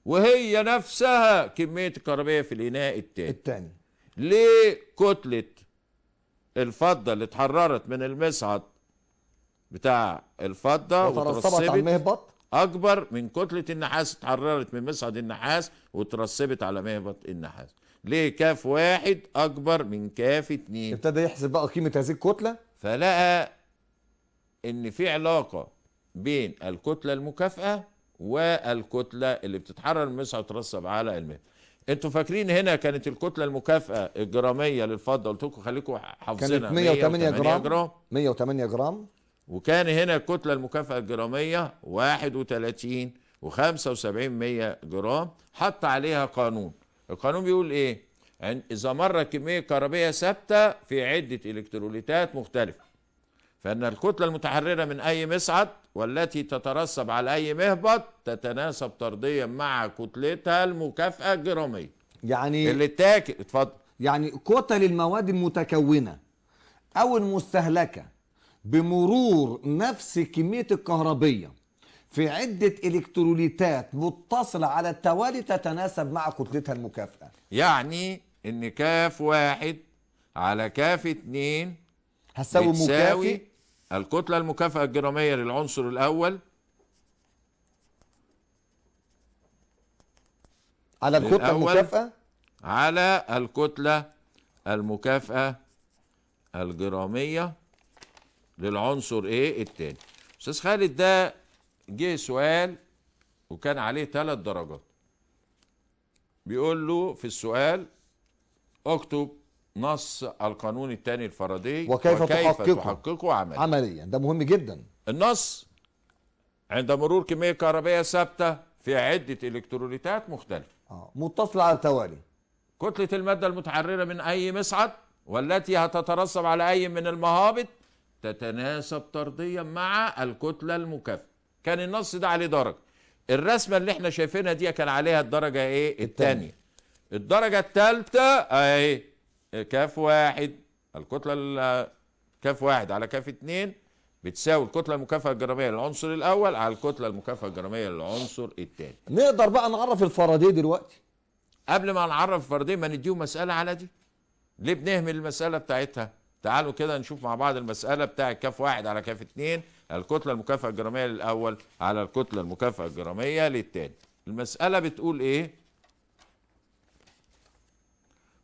وهي نفسها كمية الكهربية في الاناء التاني التاني ليه كتلة الفضة اللي اتحررت من المصعد بتاع الفضة وترسبت على المهبط اكبر من كتله النحاس اتحررت من مصعد النحاس وترسبت على مهبط النحاس ليه كاف واحد اكبر من كاف اتنين ابتدى يحسب بقى قيمه هذه الكتله فلقى ان في علاقه بين الكتله المكافئه والكتله اللي بتتحرر من مصعد وترسب على المهبط انتوا فاكرين هنا كانت الكتله المكافئه الجراميه للفضه قلت لكم خليكم حافظينها كانت 108 جرام 108 جرام وكان هنا الكتلة المكافأة الجرامية 31 و75 جرام حط عليها قانون القانون بيقول ايه اذا مر كمية كهربية ثابتة في عدة الكتروليتات مختلفة فان الكتلة المتحررة من اي مصعد والتي تترسب على اي مهبط تتناسب طرديا مع كتلتها المكافأة الجرامية يعني اللي تاكل اتفضل يعني كتل المواد المتكونة او المستهلكة بمرور نفس كمية الكهربية في عدة إلكتروليتات متصلة على التوالي تتناسب مع كتلتها المكافئة يعني إن كاف واحد على كاف اتنين هتساوي مكافئ الكتلة المكافئة الجرامية للعنصر الأول على الكتلة المكافئة على الكتلة المكافئة الجرامية للعنصر ايه التاني استاذ خالد ده جه سؤال وكان عليه ثلاث درجات بيقول له في السؤال اكتب نص القانون الثاني الفردي وكيف, وكيف تحققه, تحققه عمليا. عمليا ده مهم جدا النص عند مرور كميه كهربائيه ثابته في عده الكتروليتات مختلفه آه. متصله على التوالي كتله الماده المتحرره من اي مصعد والتي هتترسب على اي من المهابط تتناسب طرديا مع الكتلة المكافئة كان النص ده عليه درجة الرسمة اللي احنا شايفينها دي كان عليها الدرجة ايه الثانية الدرجة الثالثة اهي كاف واحد الكتلة كاف واحد على كاف اتنين بتساوي الكتله المكافئه الجراميه للعنصر الاول على الكتله المكافئه الجراميه للعنصر الثاني نقدر بقى نعرف الفرادية دلوقتي قبل ما نعرف الفرادية ما نديهم مساله على دي ليه بنهمل المساله بتاعتها تعالوا كده نشوف مع بعض المسألة بتاع كاف واحد على كاف اتنين الكتلة المكافاه الجرامية للأول على الكتلة المكافاه الجرامية للتاني المسألة بتقول إيه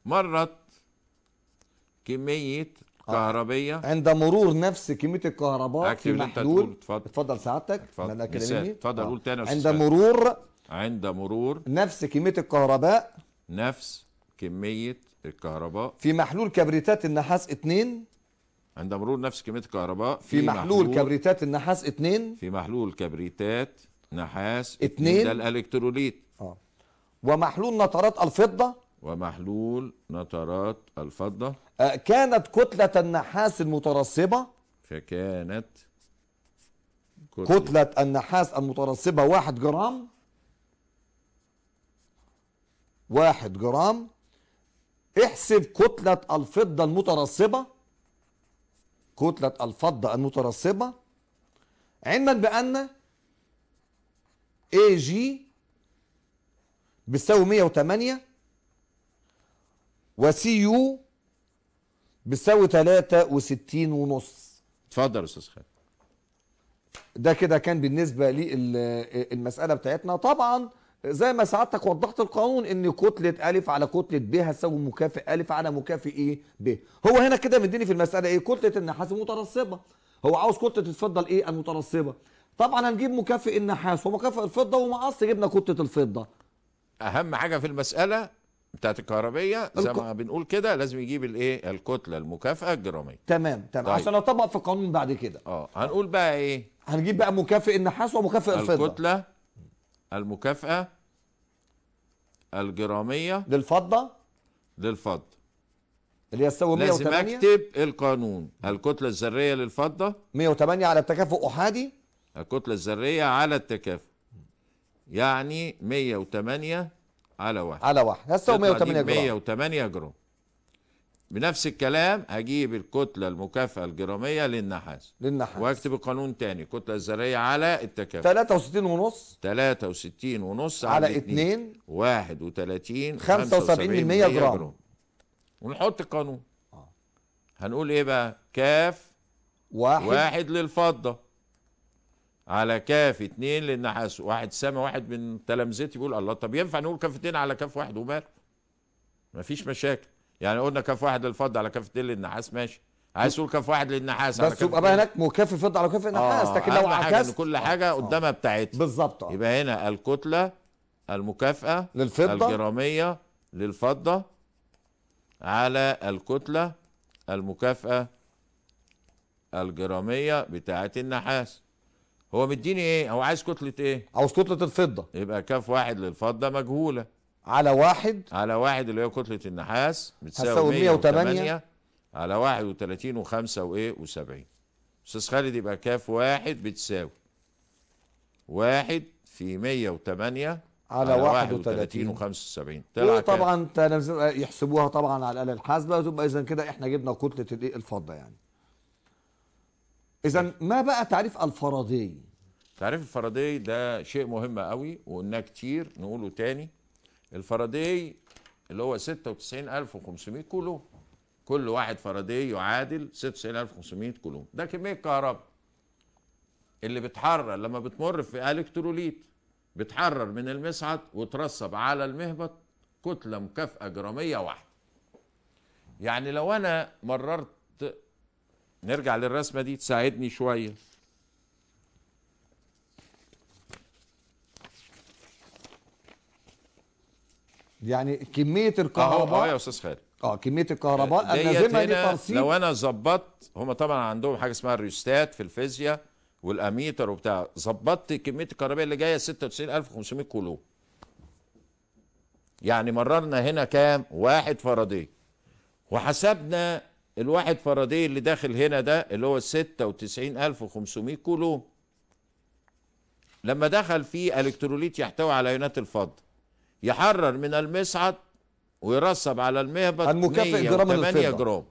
مرت كمية آه. كهربية عند مرور نفس كمية الكهرباء في محلول اتفضل تفضل سعادتك اتفضل تفضل قول تاني عند مرور عند مرور نفس كمية الكهرباء نفس كمية الكهرباء في محلول كبريتات النحاس 2 عند مرور نفس كميه الكهرباء في, في محلول, محلول كبريتات النحاس 2 في محلول كبريتات نحاس 2 ده الالكتروليت اه ومحلول نترات الفضه ومحلول نترات الفضه آه، كانت كتله النحاس المترسبه فكانت كتلة, كتلة النحاس المترسبة واحد جرام واحد جرام احسب كتلة الفضة المترسبة كتلة الفضة المترسبة علما بأن AG بتساوي 108 وCU بتساوي 63 ونص اتفضل يا استاذ خالد ده كده كان بالنسبة للمسألة بتاعتنا طبعا زي ما سعادتك وضحت القانون ان كتله الف على كتله ب هتساوي مكافئ الف على مكافئ ايه ب هو هنا كده مديني في المساله ايه كتله النحاس المترسبه هو عاوز كتله الفضه الايه المترسبه طبعا هنجيب مكافئ النحاس ومكافئ الفضه ومقص جبنا كتله الفضه اهم حاجه في المساله بتاعت الكهربيه زي الك... ما بنقول كده لازم يجيب الايه الكتله المكافئه الجراميه تمام تمام طيب. عشان اطبق في القانون بعد كده اه هنقول بقى ايه هنجيب بقى مكافئ النحاس ومكافئ الفضه الكتله المكافأة الجرامية للفضة للفضة اللي يساوي 108 لازم اكتب القانون الكتلة الذرية للفضة 108 على التكافؤ أحادي الكتلة الذرية على التكافؤ يعني 108 على واحد على واحد هسه 108 جرام 108 جرام بنفس الكلام هجيب الكتلة المكافأة الجرامية للنحاس للنحاس واكتب القانون تاني الكتلة الذرية على التكافؤ 63 ونص 63 ونص على 2 31 75 جرام. جرام ونحط القانون آه. هنقول ايه بقى كاف واحد واحد للفضة على كاف اتنين للنحاس واحد سامع واحد من تلامذتي بيقول الله طب ينفع نقول كاف اتنين على كاف واحد وماله مفيش مشاكل يعني قلنا كف واحد للفضه على كف اتنين للنحاس ماشي عايز تقول كف واحد للنحاس بس يبقى بقى هناك مكافي فضه على كف آه، النحاس لكن لو عكست كل آه، حاجه آه. قدامها بتاعتها بالظبط آه. يبقى هنا الكتله المكافاه للفضه الجراميه للفضه على الكتله المكافاه الجراميه بتاعه النحاس هو مديني ايه هو عايز كتله ايه عاوز كتله الفضه يبقى كف واحد للفضه مجهوله على واحد على واحد اللي هي كتلة النحاس بتساوي 108 على 31 و5 وايه و70 استاذ خالد يبقى كاف واحد بتساوي واحد في 108 على, على 31 و75 طلع طبعا يحسبوها طبعا على الاله الحاسبه تبقى اذا كده احنا جبنا كتله الايه الفضه يعني اذا ما بقى تعريف الفرضي تعريف الفرضي ده شيء مهم قوي وقلناه كتير نقوله تاني الفراداي اللي هو 96500 كولو كل واحد فاراداي يعادل 96500 كولو ده كميه كهرباء اللي بتحرر لما بتمر في الكتروليت بتحرر من المصعد وترسب على المهبط كتله مكافاه جراميه واحده يعني لو انا مررت نرجع للرسمه دي تساعدني شويه يعني كميه الكهرباء اه يا استاذ خالد اه كميه الكهرباء النازمه لترسيب لو انا ظبطت هم طبعا عندهم حاجه اسمها الريوستات في الفيزياء والاميتر وبتاع ظبطت كميه الكهرباء اللي جايه 96500 كولو يعني مررنا هنا كام واحد فرادي وحسبنا الواحد فرادي اللي داخل هنا ده اللي هو 96500 كولو لما دخل فيه الكتروليت يحتوي على ايونات الفضه يحرر من المصعد ويرسب على المهبط المكافئ جرام الفضة جرام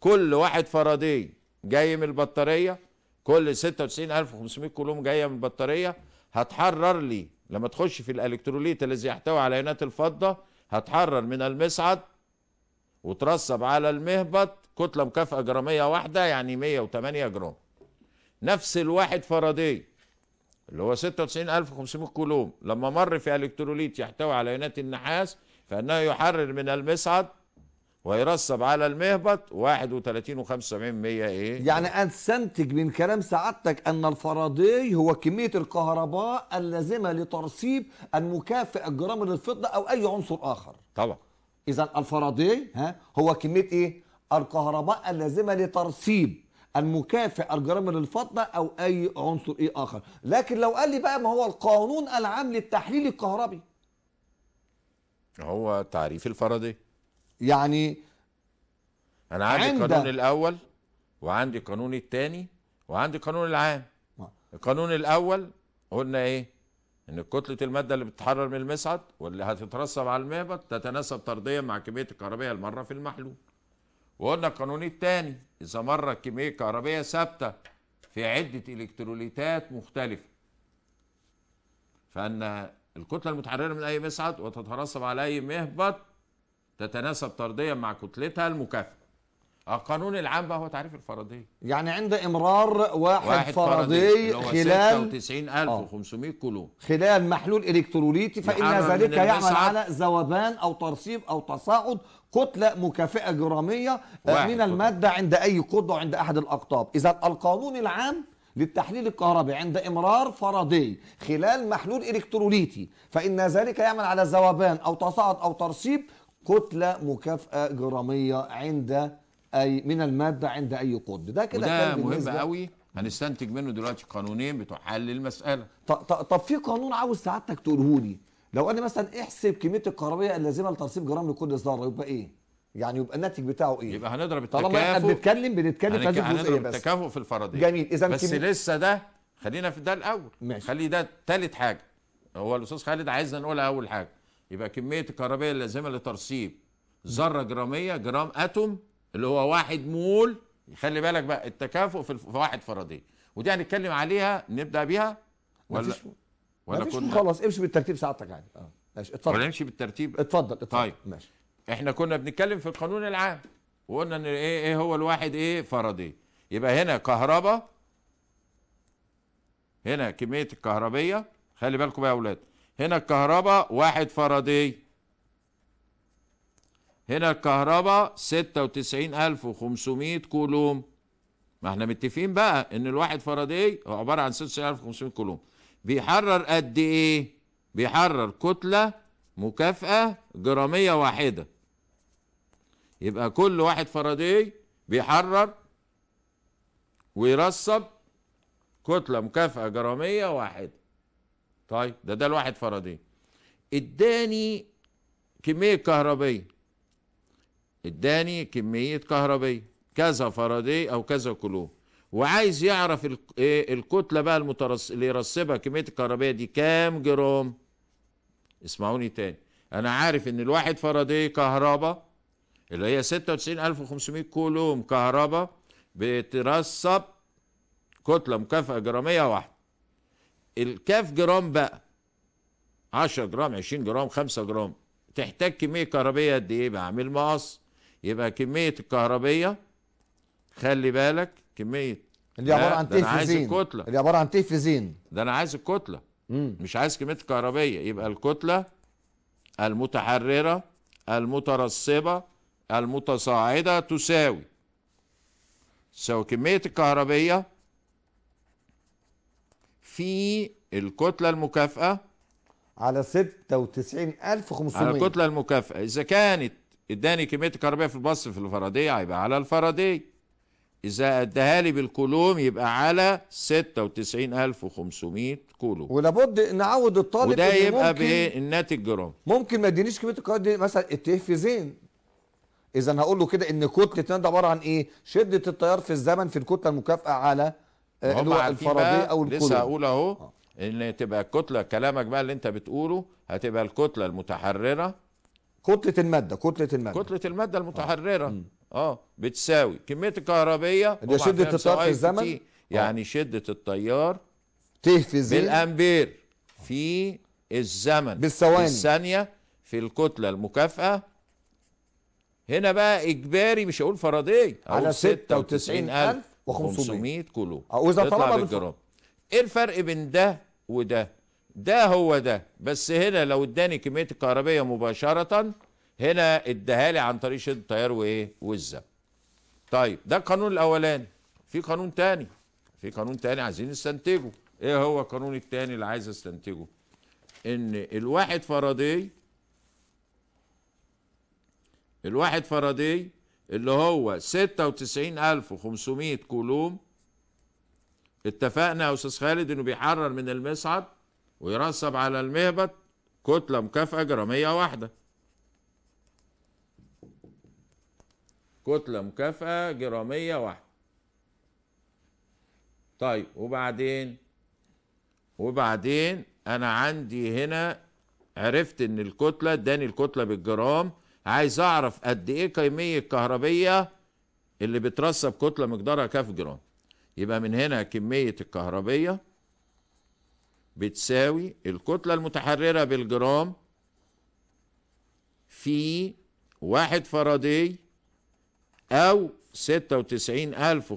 كل واحد فرادي جاي من البطارية كل 96500 كولوم جاية من البطارية هتحرر لي لما تخش في الالكتروليت الذي يحتوي على ينات الفضة هتحرر من المصعد وترسب على المهبط كتلة مكافأة جرامية واحدة يعني 108 جرام نفس الواحد فرادي اللي هو 96500 كولوم لما مر في الكتروليت يحتوي على ايونات النحاس فانه يحرر من المصعد ويرسب على المهبط 31 و75% ايه يعني استنتج من كلام سعادتك ان الفرادي هو كميه الكهرباء اللازمه لترسيب المكافئ الجرام للفضه او اي عنصر اخر طبعا اذا الفرادي ها هو كميه ايه الكهرباء اللازمه لترسيب المكافئ الجرائم للفضة أو أي عنصر إيه آخر لكن لو قال لي بقى ما هو القانون العام للتحليل الكهربي هو تعريف الفرضية يعني أنا عندي عند... القانون الأول وعندي القانون الثاني وعندي القانون العام القانون الأول قلنا إيه ان كتله الماده اللي بتتحرر من المصعد واللي هتترسب على المهبط تتناسب طرديا مع كميه الكهربيه المره في المحلول وقلنا القانون الثاني اذا مرت الكميه كهربائيه ثابته في عده الكتروليتات مختلفه فان الكتله المتحرره من اي مصعد وتتراصب على اي مهبط تتناسب طرديا مع كتلتها المكافئه القانون العام بقى هو تعريف الفرضية يعني عند إمرار واحد, واحد فرضي خلال 96500 آه. كولوم خلال محلول إلكتروليتي فإن ذلك يعمل على ذوبان أو ترسيب أو تصاعد كتلة مكافئة جرامية آه، من المادة عند أي قدوة عند أحد الأقطاب إذا القانون العام للتحليل الكهربي عند امرار فرضي خلال محلول الكتروليتي فان ذلك يعمل على ذوبان او تصاعد او ترسيب كتله مكافئه جراميه عند اي من الماده عند اي قطب ده كده مهم قوي هنستنتج منه دلوقتي قانونين بتحلل المساله طب, طب في قانون عاوز سعادتك تقوله لي لو انا مثلا احسب كميه الكهربيه اللازمه لترسيب جرام لكل اصدار يبقى ايه؟ يعني يبقى الناتج بتاعه ايه؟ يبقى هنضرب التكافؤ طالما احنا بنتكلم بنتكلم في يعني هذه الجزئيه بس التكافؤ في الفرضيه جميل اذا بس كمية... لسه ده خلينا في ده الاول ماشي. خلي ده ثالث حاجه هو الاستاذ خالد عايزنا نقولها اول حاجه يبقى كميه الكهربيه اللازمه لترسيب ذره جراميه جرام اتوم اللي هو واحد مول خلي بالك بقى التكافؤ في واحد فرضيه ودي هنتكلم عليها نبدا بيها ولا مفيش ولا كنا خلاص امشي بالترتيب سعادتك عادي اه ماشي اتفضل ولا امشي بالترتيب اتفضل اتفضل طيب ماشي احنا كنا بنتكلم في القانون العام وقلنا ان ايه ايه هو الواحد ايه فرضي إيه. يبقى هنا كهرباء هنا كميه الكهربيه خلي بالكم بقى يا اولاد هنا الكهرباء واحد فرضي إيه؟ هنا الكهرباء 96500 كولوم ما احنا متفقين بقى ان الواحد فرضي إيه؟ هو عباره عن 96500 كولوم بيحرر قد ايه بيحرر كتلة مكافأة جرامية واحدة يبقى كل واحد فرادي بيحرر ويرسب كتلة مكافأة جرامية واحدة طيب ده ده الواحد فرادي اداني كمية كهربية اداني كمية كهربية كذا فرادي او كذا كلوم وعايز يعرف ايه الكتله بقى المترس... اللي يرسبها كميه الكهربيه دي كام جرام اسمعوني تاني انا عارف ان الواحد فاراداي كهرباء اللي هي 96500 كولوم كهرباء بترسب كتله مكافاه جراميه واحده الكاف جرام بقى 10 جرام 20 جرام 5 جرام تحتاج كميه كهربيه قد ايه بعمل مقص يبقى كميه الكهربيه خلي بالك كميه اللي عباره عن الكتله اللي عباره عن تهفيزين ده انا عايز الكتله مم. مش عايز كميه الكهربيه يبقى الكتله المتحرره المترسبه المتصاعده تساوي تساوي كميه الكهربيه في الكتله المكافئه على 96500 على الكتله المكافئه اذا كانت اداني كميه الكهربيه في البص في الفرضية هيبقى على الفرضية إذا أدها لي بالكولوم يبقى على 96500 كولوم ولابد نعود الطالب وده يبقى بالناتج جرام ممكن ما يدينيش كمية القرار دي مثلا اتيه في زين إذا هقول له كده إن كتلة ده عبارة عن إيه؟ شدة التيار في الزمن في الكتلة المكافئة على آه، الفرضية أو الكولوم لسه هقول أهو آه. ان تبقى الكتله كلامك بقى اللي انت بتقوله هتبقى الكتله المتحرره كتله الماده كتله الماده كتله الماده المتحرره آه. اه بتساوي كميه الكهربيه دي شده التيار في الزمن تي. آه. يعني أوه. شده التيار زي بالامبير في الزمن بالثواني في الثانيه في الكتله المكافئه هنا بقى اجباري مش هقول فرضي على 96500 كيلو آه، واذا طلب بالجرام ايه الفرق بين ده وده ده هو ده بس هنا لو اداني كميه الكهربيه مباشره هنا اداها لي عن طريق شد التيار وايه والزب طيب ده القانون الاولاني في قانون تاني في قانون تاني عايزين نستنتجه ايه هو القانون التاني اللي عايز استنتجه ان الواحد فرضي الواحد فرضي اللي هو 96500 كولوم اتفقنا يا استاذ خالد انه بيحرر من المصعد ويرسب على المهبط كتله مكافاه جراميه واحده كتلة مكافأة جرامية واحدة طيب وبعدين وبعدين انا عندي هنا عرفت ان الكتلة اداني الكتلة بالجرام عايز اعرف قد ايه كمية كهربية اللي بترسب كتلة مقدارها كاف جرام يبقى من هنا كمية الكهربية بتساوي الكتلة المتحررة بالجرام في واحد فاراداي أو ستة وتسعين ألف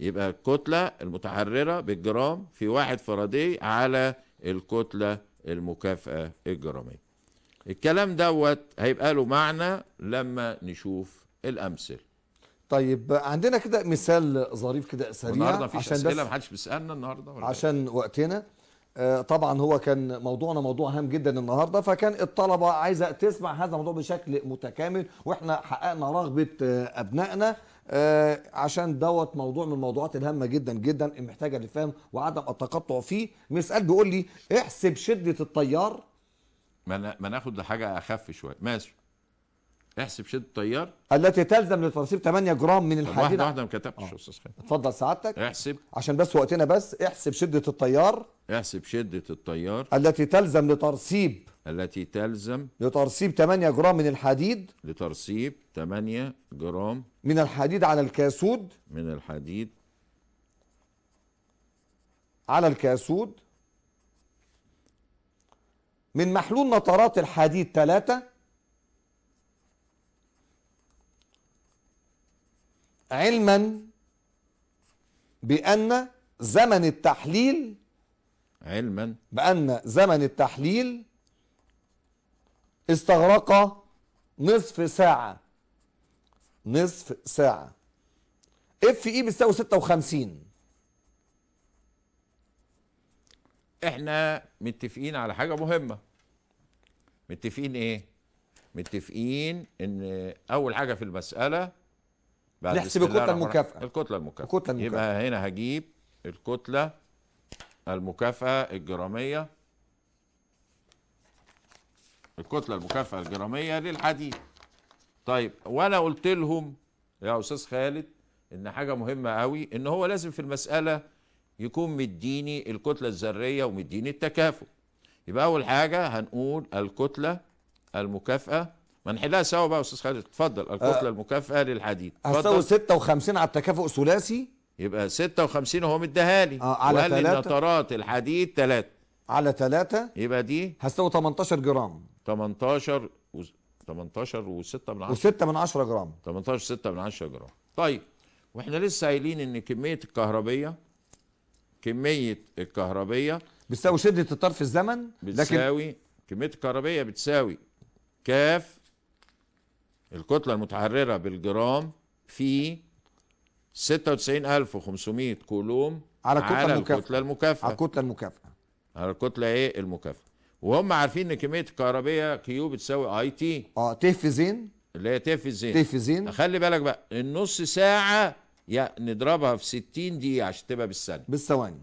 يبقى الكتلة المتحررة بالجرام في واحد فرادي على الكتلة المكافأة الجرامية الكلام دوت هيبقى له معنى لما نشوف الأمثلة طيب عندنا كده مثال ظريف كده سريع النهارده مفيش اسئله محدش بيسالنا النهارده ولا عشان وقتنا آه، طبعا هو كان موضوعنا موضوع هام جدا النهارده فكان الطلبه عايزه تسمع هذا الموضوع بشكل متكامل واحنا حققنا رغبه آه، ابنائنا آه، عشان دوت موضوع من الموضوعات الهامه جدا جدا المحتاجه للفهم وعدم التقطع فيه مسال بيقول لي احسب شده التيار ما ما ناخد حاجه اخف شويه ماشي احسب شده التيار التي تلزم للترسيب 8 جرام من الحديد واحده واحده ما كتبتش يا استاذ خالد اتفضل سعادتك احسب عشان بس وقتنا بس احسب شده التيار احسب شدة التيار التي تلزم لترسيب التي تلزم لترسيب 8 جرام من الحديد لترسيب 8 جرام من الحديد على الكاسود من الحديد على الكاسود من محلول نطرات الحديد 3 علما بأن زمن التحليل علما بأن زمن التحليل استغرق نصف ساعة نصف ساعة اف اي e بيساوي 56 احنا متفقين على حاجة مهمة متفقين ايه متفقين ان اول حاجة في المسألة بعد نحسب الكتلة المكافأة الكتلة المكافأة الكتلة المكافأة يبقى هنا هجيب الكتلة المكافأة الجرامية الكتلة المكافأة الجرامية للحديد طيب وانا قلت لهم يا استاذ خالد ان حاجة مهمة قوي ان هو لازم في المسألة يكون مديني الكتلة الذرية ومديني التكافؤ يبقى اول حاجة هنقول الكتلة المكافأة ما نحلها سوا بقى يا استاذ خالد اتفضل الكتلة أه المكافأة للحديد هتساوي 56 على التكافؤ الثلاثي يبقى 56 وهو مديها لي آه على وقال لي النترات الحديد 3 على 3 يبقى دي هتساوي 18 جرام 18 و 18 و6 من 10 و6 من 10 جرام 18 و 6 من 10 جرام طيب واحنا لسه قايلين ان كميه الكهربيه كميه الكهربيه بتساوي شده الطرف الزمن بتساوي كميه الكهربيه بتساوي كاف الكتله المتحرره بالجرام في 96500 كولوم على الكتله على المكافأة. الكتله المكافئه على الكتله المكافئه على الكتله ايه المكافئه وهم عارفين ان كميه الكهربيه كيو بتساوي اي تي اه ت في زين اللي هي ت في زين ت في زين خلي بالك بقى النص ساعه يا نضربها في 60 دقيقه عشان تبقى بالثانيه بالثواني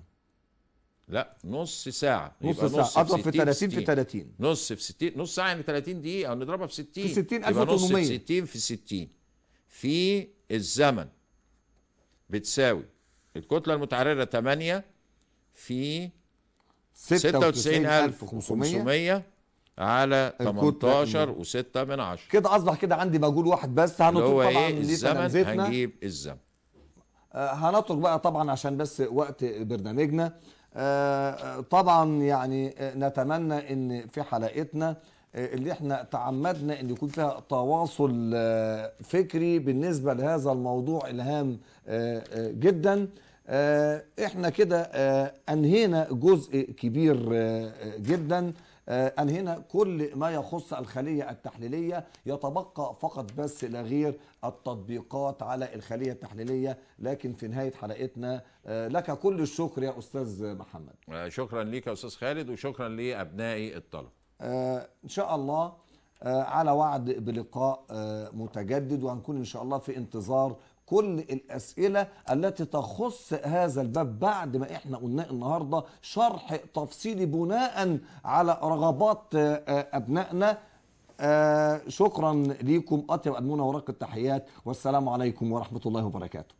لا نص ساعة نص يبقى ساعة اضرب في 30 في 30 نص في 60 نص ساعة يعني 30 دقيقة او نضربها في 60 في 60 1800 يبقى نص في 60 في 60 في الزمن بتساوي الكتلة المتعررة 8 في 96500 على 18 و6 من 10 كده اصبح كده عندي مجهول واحد بس هنطلق طبعا إيه الزمن هنجيب الزمن هنطلق آه، هنترك بقى طبعا عشان بس وقت برنامجنا آه، آه، طبعا يعني نتمنى ان في حلقتنا اللي احنا تعمدنا ان يكون فيها تواصل آه، فكري بالنسبه لهذا الموضوع الهام آه، آه، جدا احنا كده انهينا جزء كبير جدا انهينا كل ما يخص الخليه التحليليه يتبقى فقط بس لا غير التطبيقات على الخليه التحليليه لكن في نهايه حلقتنا لك كل الشكر يا استاذ محمد شكرا ليك يا استاذ خالد وشكرا لابنائي الطلبه آه، ان شاء الله آه، على وعد بلقاء آه، متجدد وهنكون ان شاء الله في انتظار كل الأسئلة التي تخص هذا الباب بعد ما احنا قلناه النهاردة شرح تفصيلي بناء على رغبات أبنائنا شكرا ليكم أطيب أدمونة وراق التحيات والسلام عليكم ورحمة الله وبركاته